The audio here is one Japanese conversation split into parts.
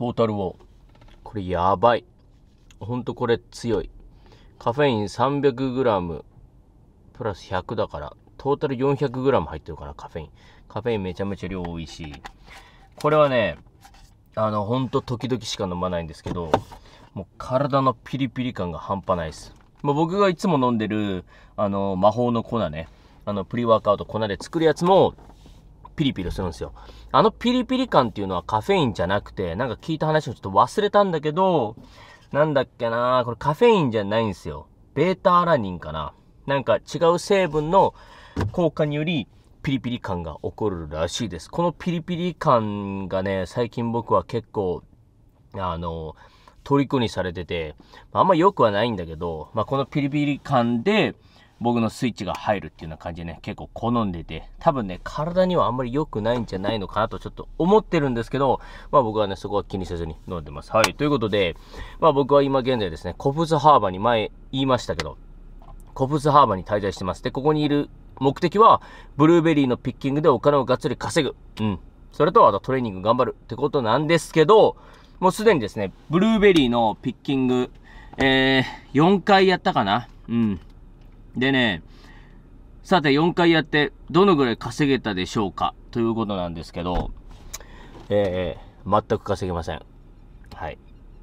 トータルを。これやばい。ほんとこれ強い。カフェイン 300g プラス100だから、トータル 400g 入ってるから、カフェイン。カフェインめちゃめちゃ量多いし、これはね、あの、ほんと時々しか飲まないんですけど、もう体のピリピリ感が半端ないです。ま僕がいつも飲んでる、あの、魔法の粉ね、あの、プリワークアウト粉で作るやつも、ピリピリするんですよ。あのピリピリ感っていうのはカフェインじゃなくて、なんか聞いた話をちょっと忘れたんだけど、なんだっけなこれカフェインじゃないんですよ。ベータアラニンかななんか違う成分の効果により、ピリピリ感が起こるらしいです。このピリピリ感がね、最近僕は結構、あの、虜にされてて、あんま良くはないんだけど、まあ、このピリピリ感で、僕のスイッチが入るっていうような感じでね、結構好んでて、多分ね、体にはあんまり良くないんじゃないのかなとちょっと思ってるんですけど、まあ僕はね、そこは気にせずに飲んでます。はい。ということで、まあ僕は今現在ですね、コブズハーバーに前言いましたけど、コブズハーバーに滞在してます。で、ここにいる目的は、ブルーベリーのピッキングでお金をがっつり稼ぐ。うん。それと、あとトレーニング頑張るってことなんですけど、もうすでにですね、ブルーベリーのピッキング、えー、4回やったかなうん。でね、さて4回やってどのぐらい稼げたでしょうかということなんですけど、えー、全く稼げません。はい。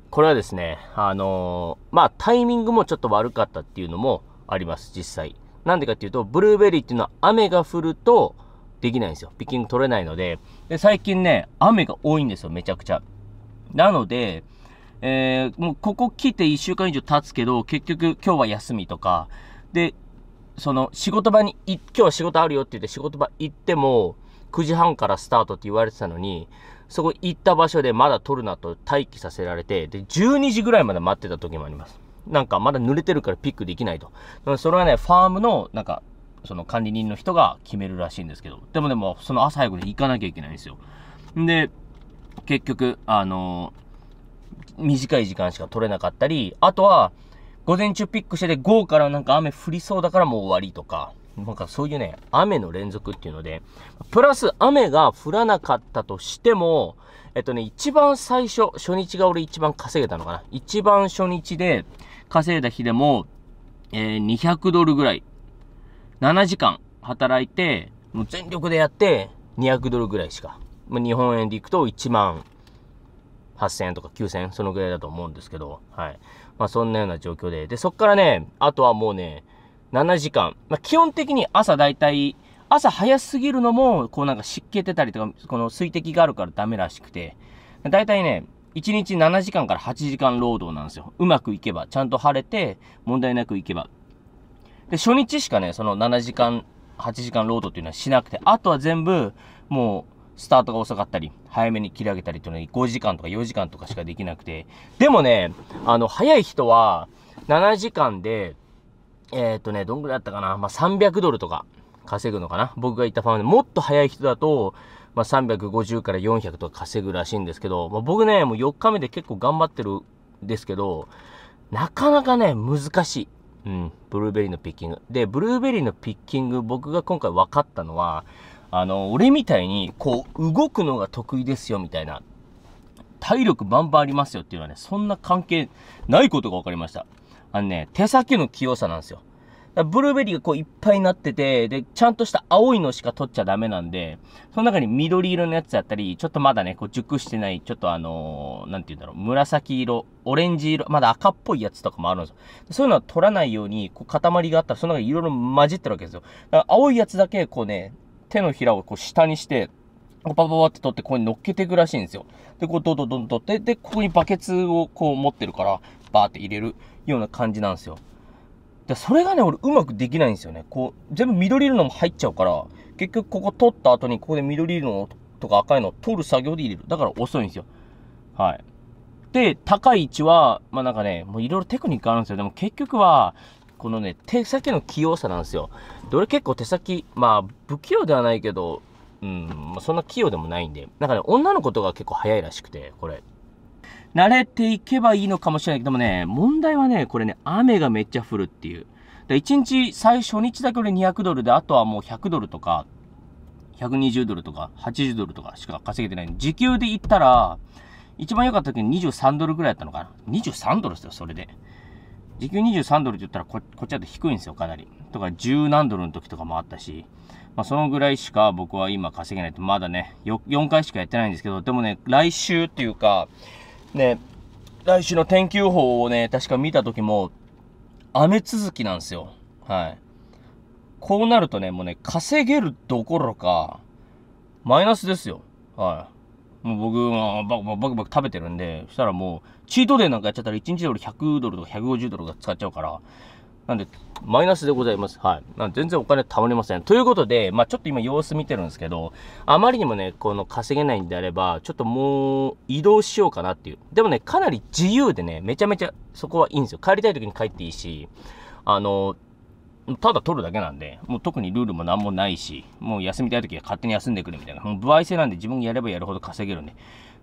これはですね、あのー、まあタイミングもちょっと悪かったっていうのもあります、実際。なんでかっていうと、ブルーベリーっていうのは雨が降るとできないんですよ。ピッキング取れないので。で、最近ね、雨が多いんですよ、めちゃくちゃ。なので、えー、もうここ来て1週間以上経つけど、結局今日は休みとか、で、その仕事場に、今日は仕事あるよって言って仕事場行っても、9時半からスタートって言われてたのに、そこ行った場所でまだ取るなと待機させられて、で、12時ぐらいまで待ってた時もあります。なんかまだ濡れてるからピックできないと。それはね、ファームの、なんか、その管理人の人が決めるらしいんですけど、でもでも、その朝早くに行かなきゃいけないんですよ。で、結局、あのー、短い時間しか取れなかったり、あとは、午前中ピックしてて、午後からなんか雨降りそうだからもう終わりとか、なんかそういうね、雨の連続っていうので、プラス雨が降らなかったとしても、えっとね、一番最初、初日が俺一番稼げたのかな。一番初日で稼いだ日でも、えー、200ドルぐらい。7時間働いて、もう全力でやって、200ドルぐらいしか。ま日本円でいくと1万8000円とか9000円、そのぐらいだと思うんですけど、はい。まあ、そんなような状況で。で、そっからね、あとはもうね、7時間。まあ、基本的に朝だいたい、朝早すぎるのも、こうなんか湿気出たりとか、この水滴があるからダメらしくて、だいたいね、1日7時間から8時間労働なんですよ。うまくいけば、ちゃんと晴れて、問題なくいけば。で、初日しかね、その7時間、8時間労働っていうのはしなくて、あとは全部、もう、スタートが遅かったり、早めに切り上げたりというのに5時間とか4時間とかしかできなくて、でもね、あの、早い人は7時間で、えっ、ー、とね、どんぐらいだったかな、まあ、300ドルとか稼ぐのかな。僕が行ったファームでもっと早い人だと、まあ、350から400とか稼ぐらしいんですけど、まあ、僕ね、もう4日目で結構頑張ってるんですけど、なかなかね、難しい。うん、ブルーベリーのピッキング。で、ブルーベリーのピッキング、僕が今回分かったのは、あの、俺みたいに、こう、動くのが得意ですよ、みたいな、体力バンバンありますよっていうのはね、そんな関係ないことが分かりました。あのね、手先の器用さなんですよ。ブルーベリーがこういっぱいになってて、で、ちゃんとした青いのしか取っちゃダメなんで、その中に緑色のやつだったり、ちょっとまだね、こう熟してない、ちょっとあのー、なんて言うんだろう、紫色、オレンジ色、まだ赤っぽいやつとかもあるんですよ。そういうのは取らないように、こう塊があったら、その中に色々混じってるわけですよ。だから青いやつだけ、こうね、手のひらをこう下にして、パパパって取って、ここに乗っけていくらしいんですよ。で、こう、どんどんどんって、で、ここにバケツをこう持ってるから、バーって入れるような感じなんですよ。で、それがね、俺、うまくできないんですよね。こう、全部緑色のも入っちゃうから、結局、ここ取った後に、ここで緑色のとか赤いのを取る作業で入れる。だから遅いんですよ。はい。で、高い位置は、まあなんかね、もういろいろテクニックあるんですよ。でも結局は、このね、手先の器用さなんですよ。どれ結構手先、まあ、不器用ではないけど、うん、まあ、そんな器用でもないんで、なんかね、女の子とか結構早いらしくて、これ。慣れていけばいいのかもしれないけどもね、問題はね、これね、雨がめっちゃ降るっていう。で、1日最初日だけ俺200ドルで、あとはもう100ドルとか、120ドルとか、80ドルとかしか稼げてない時給で言ったら、一番良かった時に23ドルぐらいだったのかな。23ドルですよ、それで。時給23ドルって言ったらこ、こっちだと低いんですよ、かなり。とか、10何ドルの時とかもあったし、まあ、そのぐらいしか僕は今稼げないと、まだね、4回しかやってないんですけど、でもね、来週っていうか、ね、来週の天気予報をね、確か見た時も、雨続きなんですよ。はい。こうなるとね、もうね、稼げるどころか、マイナスですよ。はい。もう僕はバクバクバクバク食べてるんで、そしたらもう、チートデーなんかやっちゃったら1日で俺100ドルとか150ドルとか使っちゃうから、なんで、マイナスでございます。はい。なん全然お金貯まりません。ということで、まあちょっと今様子見てるんですけど、あまりにもね、この稼げないんであれば、ちょっともう移動しようかなっていう。でもね、かなり自由でね、めちゃめちゃそこはいいんですよ。帰りたい時に帰っていいし、あの、ただ取るだけなんで、もう特にルールも何もないし、もう休みたい時は勝手に休んでくるみたいな、もう不合制なんで自分がやればやるほど稼げるんで、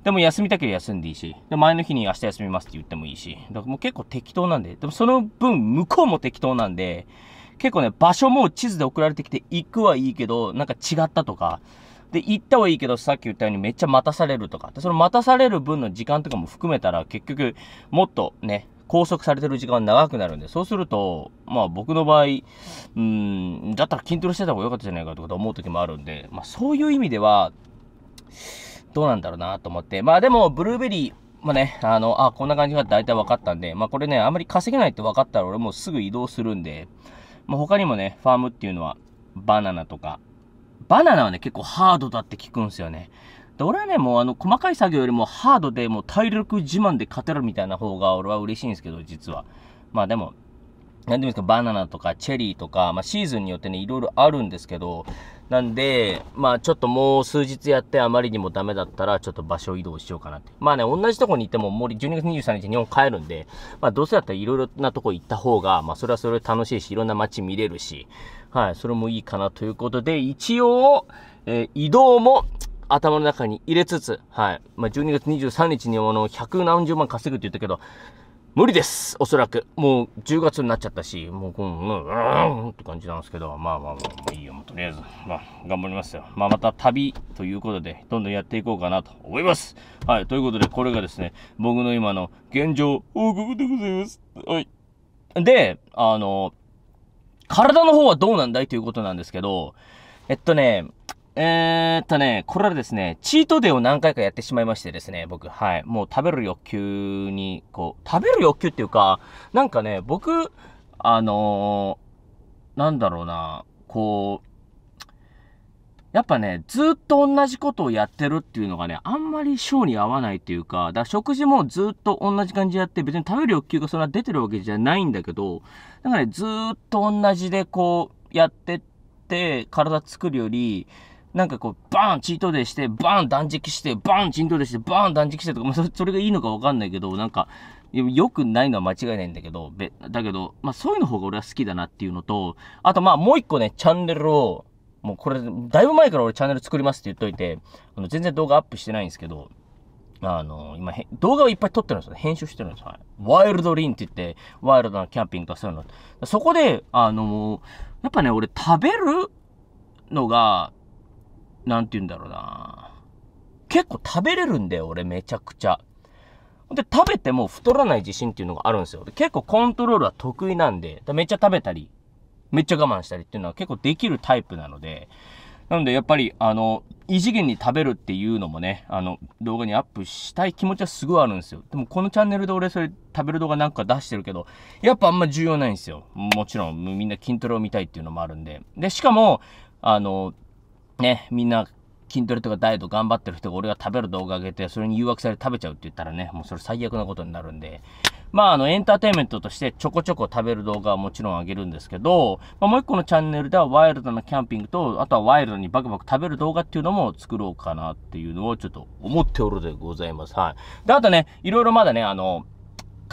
でも休みたければ休んでいいし、で前の日に明日休みますって言ってもいいし、だからもう結構適当なんで、でもその分向こうも適当なんで、結構ね、場所も地図で送られてきて行くはいいけど、なんか違ったとか、で、行ったはいいけど、さっき言ったようにめっちゃ待たされるとか、でその待たされる分の時間とかも含めたら、結局、もっとね、拘束されてる時間が長くなるんで、そうすると、まあ僕の場合、うん、だったら筋トレしてた方が良かったじゃないかとかと思う時もあるんで、まあそういう意味では、どうなんだろうなと思って。まあでも、ブルーベリー、まあね、あの、あ、こんな感じが大体分かったんで、まあこれね、あんまり稼げないって分かったら俺もうすぐ移動するんで、まあ他にもね、ファームっていうのは、バナナとか、バナナはね、結構ハードだって聞くんですよね。で、俺はね、もうあの、細かい作業よりもハードで、もう体力自慢で勝てるみたいな方が俺は嬉しいんですけど、実は。まあでも、何て言うんですか、バナナとかチェリーとか、まあシーズンによってね、いろいろあるんですけど、なんで、まあちょっともう数日やってあまりにもダメだったら、ちょっと場所移動しようかなって。まあね、同じとこに行っても、もう12月23日日本帰るんで、まあどうせだったらいろいろなとこ行った方が、まあそれはそれ楽しいし、いろんな街見れるし、はい、それもいいかなということで、一応、えー、移動も頭の中に入れつつ、はい。まあ、12月23日にあの、百何十万稼ぐって言ったけど、無理ですおそらく。もう10月になっちゃったし、もうこん、うん、うんって感じなんですけど、まあまあまあ、いいよ、もうとりあえず。まあ、頑張りますよ。まあまた旅ということで、どんどんやっていこうかなと思います。はい、ということで、これがですね、僕の今の現状報告でございます。はい。で、あの、体の方はどうなんだいということなんですけど、えっとね、えー、っとね、これはですね、チートデイを何回かやってしまいましてですね、僕、はい。もう食べる欲求に、こう、食べる欲求っていうか、なんかね、僕、あのー、なんだろうな、こう、やっぱね、ずっと同じことをやってるっていうのがね、あんまり性に合わないっていうか、だから食事もずっと同じ感じでやって、別に食べる欲求がそんな出てるわけじゃないんだけど、なんかね、ずっと同じでこう、やってって、体作るより、なんかこう、バーンチートでして、バーン断食して、バーンチートでして、バーン断食してとか、まあ、それがいいのかわかんないけど、なんか、よくないのは間違いないんだけど、べ、だけど、まあそういうの方が俺は好きだなっていうのと、あとまあもう一個ね、チャンネルを、もうこれ、だいぶ前から俺チャンネル作りますって言っといて、あの全然動画アップしてないんですけど、あの、今、動画をいっぱい撮ってるんですよ。編集してるんですよ。はい、ワイルドリンって言って、ワイルドなキャンピングとかそういうの。そこで、あの、やっぱね、俺食べるのが、なんて言うんだろうな。結構食べれるんだよ、俺めちゃくちゃ。で、食べても太らない自信っていうのがあるんですよ。で結構コントロールは得意なんで、めっちゃ食べたり、めっちゃ我慢したりっていうのは結構できるタイプなので、なのでやっぱり、あの、異次元に食べるっていうのもね、あの、動画にアップしたい気持ちはすごいあるんですよ。でもこのチャンネルで俺それ食べる動画なんか出してるけど、やっぱあんま重要ないんですよ。もちろん、みんな筋トレを見たいっていうのもあるんで。で、しかも、あの、ね、みんな筋トレとかダイエット頑張ってる人が俺が食べる動画上げて、それに誘惑されて食べちゃうって言ったらね、もうそれ最悪なことになるんで、まあ、あの、エンターテインメントとしてちょこちょこ食べる動画はもちろんあげるんですけど、まあ、もう一個のチャンネルではワイルドなキャンピングと、あとはワイルドにバクバク食べる動画っていうのも作ろうかなっていうのをちょっと思っておるでございます。はい。で、あとね、いろいろまだね、あの、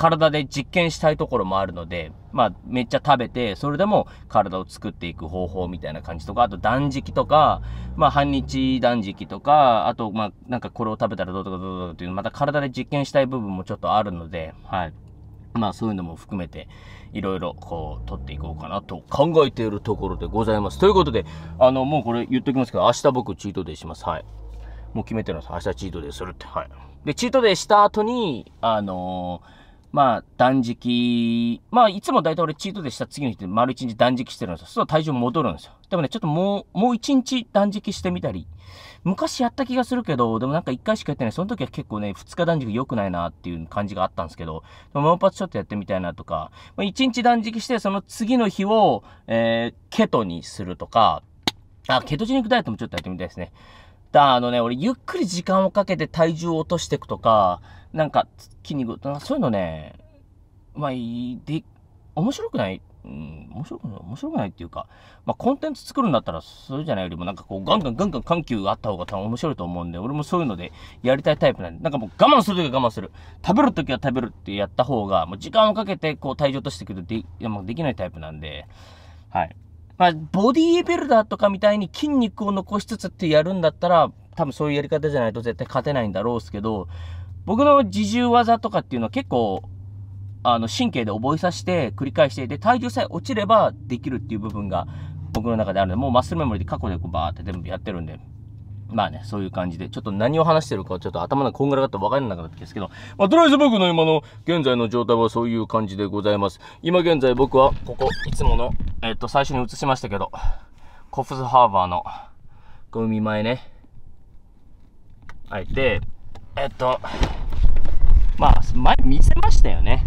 体で実験したいところもあるので、まあ、めっちゃ食べて、それでも体を作っていく方法みたいな感じとか、あと断食とか、まあ、半日断食とか、あと、まあ、なんかこれを食べたらどうとかどうとかっていう、また体で実験したい部分もちょっとあるので、はい。まあそういうのも含めて、いろいろこう、取っていこうかなと考えているところでございます。ということで、あの、もうこれ言っときますけど、明日僕チートデイします。はい。もう決めてるんです。明日チートデイするって。はい。で、チートデイした後に、あのーまあ、断食、まあ、いつも大体俺チートでした次の日で丸一日断食してるんですよ。そう体重戻るんですよ。でもね、ちょっともう、もう一日断食してみたり、昔やった気がするけど、でもなんか一回しかやってない。その時は結構ね、二日断食良くないなっていう感じがあったんですけど、でももう一発ちょっとやってみたいなとか、まあ、一日断食して、その次の日を、えー、ケトにするとか、あ、ケトジニックダイエットもちょっとやってみたいですね。だ、あのね、俺ゆっくり時間をかけて体重を落としていくとか、なんか、筋肉とか、そういうのね、まあ、で、面白くない、うん、面白くない、面白くないっていうか、まあ、コンテンツ作るんだったら、それじゃないよりも、なんかこう、ガンガンガンガン緩急があった方が多分面白いと思うんで、俺もそういうのでやりたいタイプなんで、なんかもう我慢するときは我慢する。食べるときは食べるってやった方が、もう時間をかけて、こう、体重としてくるで、いや、まあできないタイプなんで、はい。まあ、ボディービルダーとかみたいに筋肉を残しつつってやるんだったら、多分そういうやり方じゃないと絶対勝てないんだろうっすけど、僕の自重技とかっていうのは結構、あの、神経で覚えさせて、繰り返して、で、体重さえ落ちればできるっていう部分が僕の中であるので、もうマッスルメモリーで過去でこうバーって全部やってるんで、まあね、そういう感じで、ちょっと何を話してるか、ちょっと頭のこんがらがっら分からなかったですけど、まあ、とりあえず僕の今の現在の状態はそういう感じでございます。今現在僕は、ここ、いつもの、えっと、最初に映しましたけど、コフスハーバーの、海前ね、あえて、えっとまあ前見せましたよね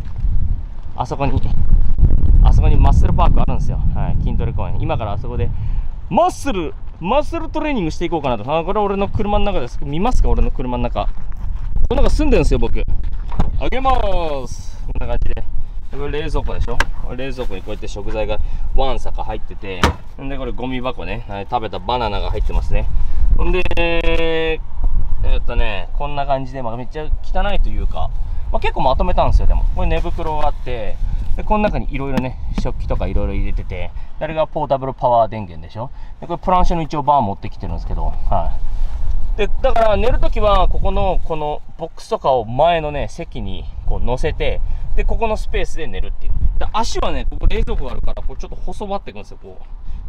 あそこにあそこにマッスルパークあるんですよ、はい、筋トレ公園今からあそこでマッスルマッスルトレーニングしていこうかなとあこれ俺の車の中です見ますか俺の車の中この中住んでるんですよ僕あげますこんな感じでこれ冷蔵庫でしょ冷蔵庫にこうやって食材がワンサか入っててんでこれゴミ箱ね、はい、食べたバナナが入ってますねほんでえー、っとね、こんな感じで、まあ、めっちゃ汚いというか、まあ、結構まとめたんですよ、でも。これ寝袋があって、で、この中にいろいろね、食器とかいろいろ入れてて、あれがポータブルパワー電源でしょ。で、これプランシェの一応バー持ってきてるんですけど、はい。で、だから寝るときは、ここの、このボックスとかを前のね、席にこう乗せて、で、ここのスペースで寝るっていう。で、足はね、ここ冷蔵庫があるから、こうちょっと細まっていくんですよ、こ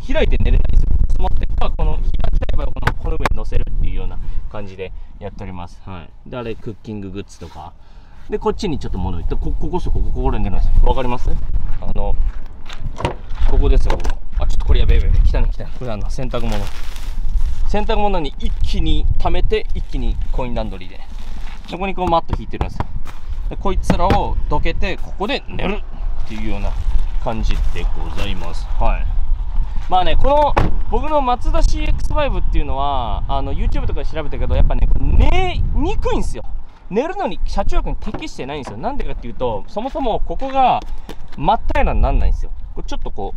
う。開いて寝れないんですよ。持って、まあ、この開きたい場合はこのこの上に乗せるっていうような感じでやっております。はい。で、あれ、クッキンググッズとか。で、こっちにちょっと物置いて、こ、ここそこ、ここに寝るんですわかりますあの、ここですよ、あ、ちょっとこれやべえやべえ、来たね来たね。これあの、洗濯物。洗濯物に一気に溜めて、一気にコインランドリーで。そこにこうマット引いてるんですよ。で、こいつらをどけて、ここで寝るっていうような感じでございます。はい。まあね、この僕のマツダ CX5 っていうのは、あの YouTube とかで調べたけど、やっぱね、これ寝にくいんですよ。寝るのに車中泊に適してないんですよ。なんでかっていうと、そもそもここが真っ平らにならないんですよ。これちょっとこ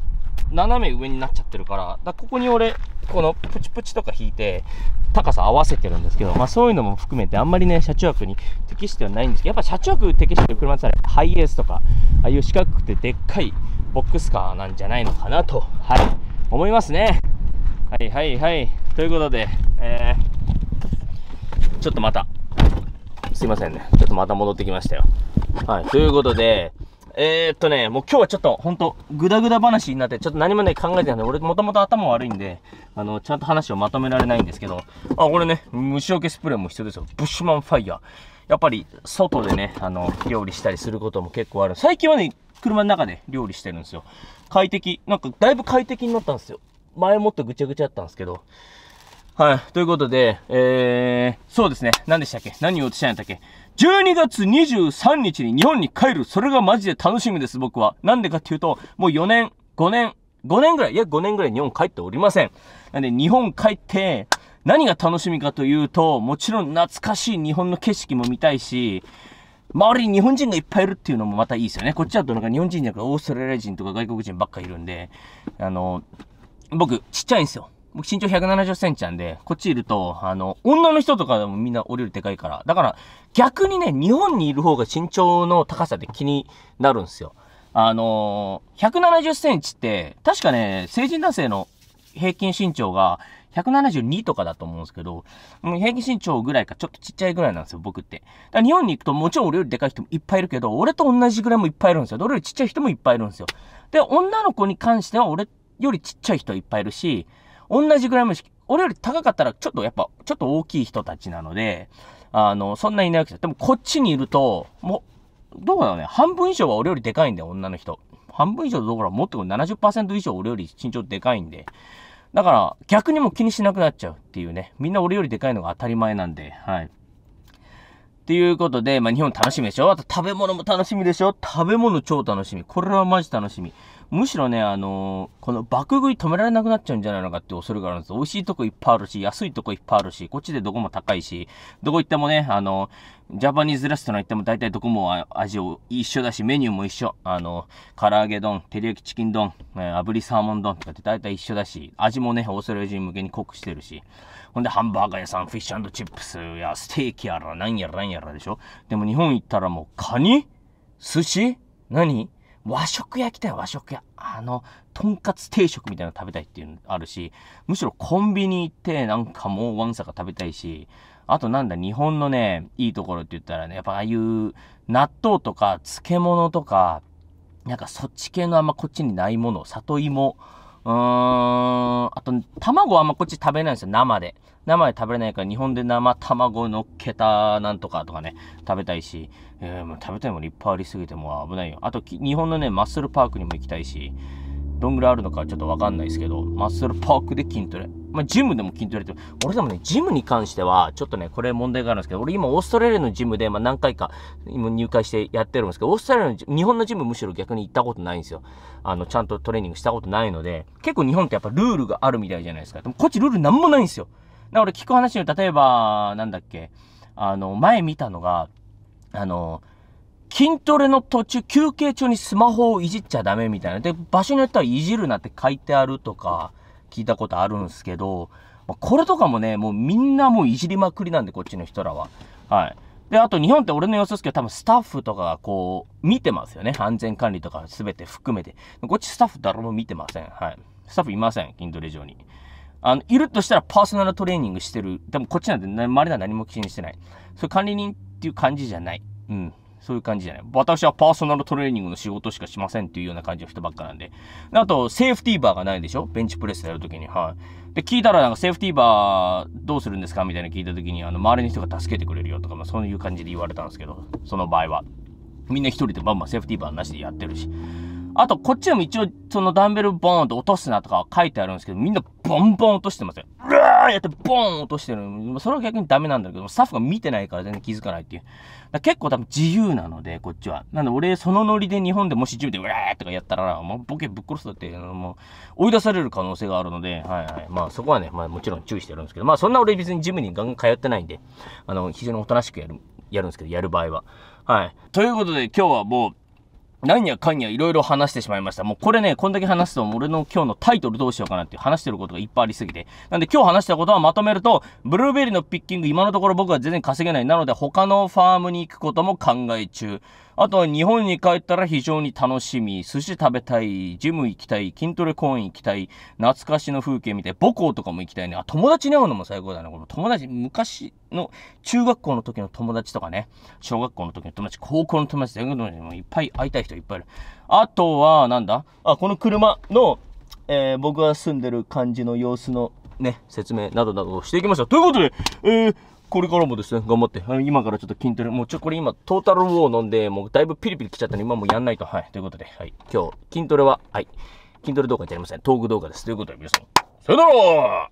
う、斜め上になっちゃってるから、だここに俺、このプチプチとか引いて、高さ合わせてるんですけど、まあそういうのも含めて、あんまりね、車中泊に適してはないんですけど、やっぱ車中泊適してる車ってハイエースとか、ああいう四角くてでっかいボックスカーなんじゃないのかなと、はい。思いますねはいはいはいということで、えー、ちょっとまたすいませんねちょっとまた戻ってきましたよはいということでえー、っとね、もう今日はちょっと、ほんと、ぐだぐだ話になって、ちょっと何もね、考えてない。俺、もともと頭悪いんで、あの、ちゃんと話をまとめられないんですけど、あ、これね、虫除けスプレーも必要ですよ。ブッシュマンファイヤー。やっぱり、外でね、あの、料理したりすることも結構ある。最近はね、車の中で料理してるんですよ。快適。なんか、だいぶ快適になったんですよ。前もっとぐちゃぐちゃやったんですけど。はい。ということで、えー、そうですね。何でしたっけ何を落したんだっけ ?12 月23日に日本に帰る。それがマジで楽しみです、僕は。なんでかっていうと、もう4年、5年、5年ぐらい、約5年ぐらい日本帰っておりません。なんで、日本帰って、何が楽しみかというと、もちろん懐かしい日本の景色も見たいし、周りに日本人がいっぱいいるっていうのもまたいいですよね。こっちだとなんか日本人じゃなくてオーストラリア人とか外国人ばっかいるんで、あの、僕、ちっちゃいんですよ。僕身長170センチなんで、こっちいると、あの、女の人とかでもみんな降りるでかいから。だから、逆にね、日本にいる方が身長の高さで気になるんですよ。あの170センチって、確かね、成人男性の平均身長が172とかだと思うんですけど、もう平均身長ぐらいかちょっとちっちゃいぐらいなんですよ、僕って。だから日本に行くともちろん俺よりでかい人もいっぱいいるけど、俺と同じぐらいもいっぱいいるんですよ。俺よりちっちゃい人もいっぱいいるんですよ。で、女の子に関しては俺よりちっちゃい人いっぱいいるし、同じぐらいも、俺より高かったらちょっとやっぱ、ちょっと大きい人たちなので、あの、そんないないわけですよ。でもこっちにいると、もう、どうだろうね。半分以上は俺よりでかいんだよ、女の人。半分以上どころはもっと70%以上俺より身長でかいんで。だから逆にも気にしなくなっちゃうっていうね。みんな俺よりでかいのが当たり前なんで、はい。っていうことで、まあ、日本楽しみでしょあと食べ物も楽しみでしょ食べ物超楽しみ。これはマジ楽しみ。むしろね、あのー、この爆食い止められなくなっちゃうんじゃないのかって恐れがあるんです。美味しいとこいっぱいあるし、安いとこいっぱいあるし、こっちでどこも高いし、どこ行ってもね、あのー、ジャパニーズレストラン行っても大体どこも味を一緒だし、メニューも一緒。あのー、唐揚げ丼、照り焼きチキン丼、え炙りサーモン丼とかって大体一緒だし、味もね、オーストラリア人向けに濃くしてるし。ほんで、ハンバーガー屋さん、フィッシュチップスや、ステーキやら、なんやらなんやらでしょ。でも日本行ったらもう、カニ寿司何和食屋来たよ、和食屋。あの、とんかつ定食みたいなの食べたいっていうのあるし、むしろコンビニ行ってなんかもうワンサか食べたいし、あとなんだ、日本のね、いいところって言ったらね、やっぱああいう納豆とか漬物とか、なんかそっち系のあんまこっちにないもの、里芋、うーん、あと、卵はあんまこっち食べれないんですよ、生で。生で食べれないから、日本で生卵のっけたなんとかとかね、食べたいし、えー、もう食べたいも立派ありすぎてもう危ないよ。あと、日本のね、マッスルパークにも行きたいし、どんぐらいあるのかちょっとわかんないですけど、マッスルパークで筋トレ。まあ、ジムでも筋トレって、俺でもね、ジムに関しては、ちょっとね、これ問題があるんですけど、俺今オーストラリアのジムで、まあ、何回か今入会してやってるんですけど、オーストラリアの、日本のジムむしろ逆に行ったことないんですよ。あの、ちゃんとトレーニングしたことないので、結構日本ってやっぱルールがあるみたいじゃないですか。でもこっちルールなんもないんですよ。だから俺聞く話に、例えば、なんだっけ、あの、前見たのが、あの、筋トレの途中、休憩中にスマホをいじっちゃダメみたいな。で、場所によってはいじるなって書いてあるとか、聞いたことあるんですけど、これとかもね、もうみんなもういじりまくりなんで、こっちの人らは。はい。で、あと日本って俺の様子ですけど、多分スタッフとかがこう、見てますよね。安全管理とか全て含めて。こっちスタッフ誰も見てません。はい。スタッフいません。筋トレ上に。あの、いるとしたらパーソナルトレーニングしてる。でもこっちなんて、まりな何も気にしてない。それ管理人っていう感じじゃない。うん。そういう感じじゃない。私はパーソナルトレーニングの仕事しかしませんっていうような感じの人ばっかなんで。であと、セーフティーバーがないでしょベンチプレスやるときに。はい。で、聞いたらなんかセーフティーバーどうするんですかみたいな聞いたときに、あの、周りの人が助けてくれるよとか、まあそういう感じで言われたんですけど、その場合は。みんな一人でバンバンセーフティーバーなしでやってるし。あと、こっちでも一応、そのダンベルボーンと落とすなとか書いてあるんですけど、みんなボンボン落としてますよ。うわーやってボーン落としてるそれは逆にダメなんだけど、スタッフが見てないから全然気づかないっていう。結構多分自由なので、こっちは。なんで俺、そのノリで日本でもし自由でうわーとかやったら、もうボケぶっ殺すだって、もう追い出される可能性があるので、はいはい。まあそこはね、まあもちろん注意してるんですけど、まあそんな俺別にジムにガンガン通ってないんで、あの、非常におとなしくやる、やるんですけど、やる場合は。はい。ということで今日はもう、なんやかんやいろいろ話してしまいました。もうこれね、こんだけ話すと、俺の今日のタイトルどうしようかなって話してることがいっぱいありすぎて。なんで今日話したことはまとめると、ブルーベリーのピッキング今のところ僕は全然稼げない。なので他のファームに行くことも考え中。あとは日本に帰ったら非常に楽しみ、寿司食べたい、ジム行きたい、筋トレ公園行きたい、懐かしの風景見て、母校とかも行きたいね。あ、友達に会うのも最高だね。この友達、昔の中学校の時の友達とかね、小学校の時の友達、高校の友達、大学の友達もいっぱい会いたい人いっぱいいる。あとは、なんだあ、この車の、えー、僕が住んでる感じの様子のね、説明などなどをしていきました。ということで、えー、これからもですね、頑張って、はい、今からちょっと筋トレ、もうちょ、これ今、トータルウォー飲んで、もうだいぶピリピリ来ちゃったので、今もうやんないと。はい、ということで、はい、今日、筋トレは、はい、筋トレ動画じゃありません、トーク動画です。ということで、皆さん、さよなら